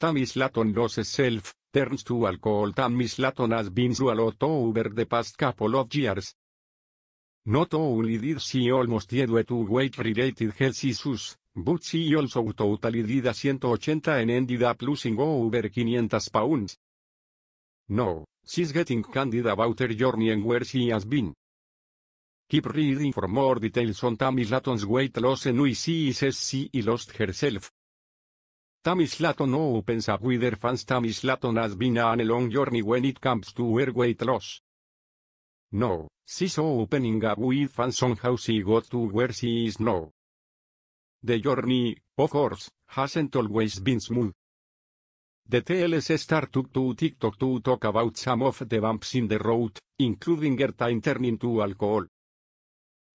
Slaton loses self, turns to alcohol Laton has been swallowed over the past couple of years. Not only did she almost die to weight-related health issues, but she also totally did a 180 and ended up losing over 500 pounds. No, she's getting candid about her journey and where she has been. Keep reading for more details on Tammy Slaton's weight loss and we see says she lost herself. Tamislaton opens up with her fans Tamislaton has been on a long journey when it comes to her weight loss. No, she's opening up with fans on how she got to where she is now. The journey, of course, hasn't always been smooth. The TLS started to TikTok to talk about some of the bumps in the road, including her time turning to alcohol.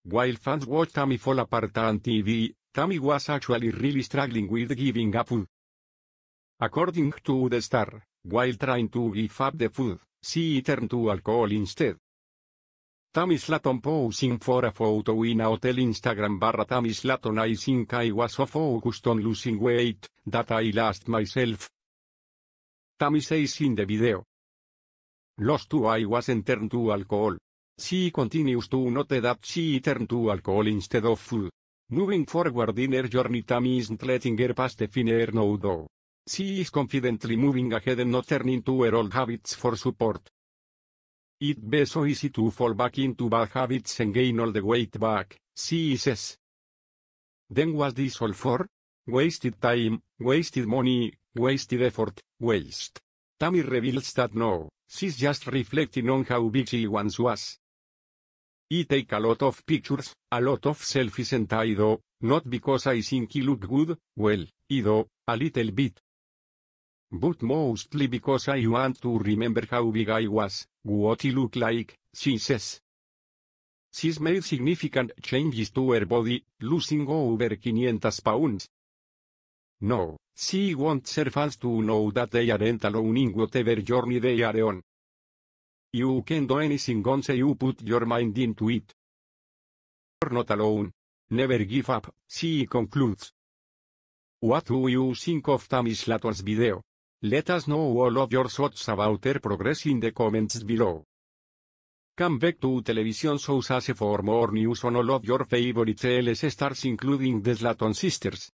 While fans watched Tammy fall apart on TV, Tammy was actually really struggling with giving up food. According to the star, while trying to give up the food, she turned to alcohol instead. Tammy Slaton posing for a photo in a hotel Instagram barra Tammy Slaton I think I was so focused on losing weight, that I lost myself. Tammy says in the video. Lost to I wasn't turned to alcohol. She continues to note that she turned to alcohol instead of food. Moving forward in her journey Tammy isn't letting her past the finer now though. She is confidently moving ahead and not turning to her old habits for support. It be so easy to fall back into bad habits and gain all the weight back, she says. Then was this all for? Wasted time, wasted money, wasted effort, waste. Tammy reveals that no, she's just reflecting on how big she once was. I take a lot of pictures, a lot of selfies and I do, not because I think I look good, well, I do, a little bit, but mostly because I want to remember how big I was, what he looked like, she says. She's made significant changes to her body, losing over 500 pounds. No, she wants her fans to know that they aren't alone in whatever journey they are on. You can do anything once you put your mind into it. You're not alone. Never give up, she concludes. What do you think of Tamis Laton's video? Let us know all of your thoughts about air progress in the comments below. Come back to Television shows as for more news on all of your favorite LS stars including the Slaton sisters.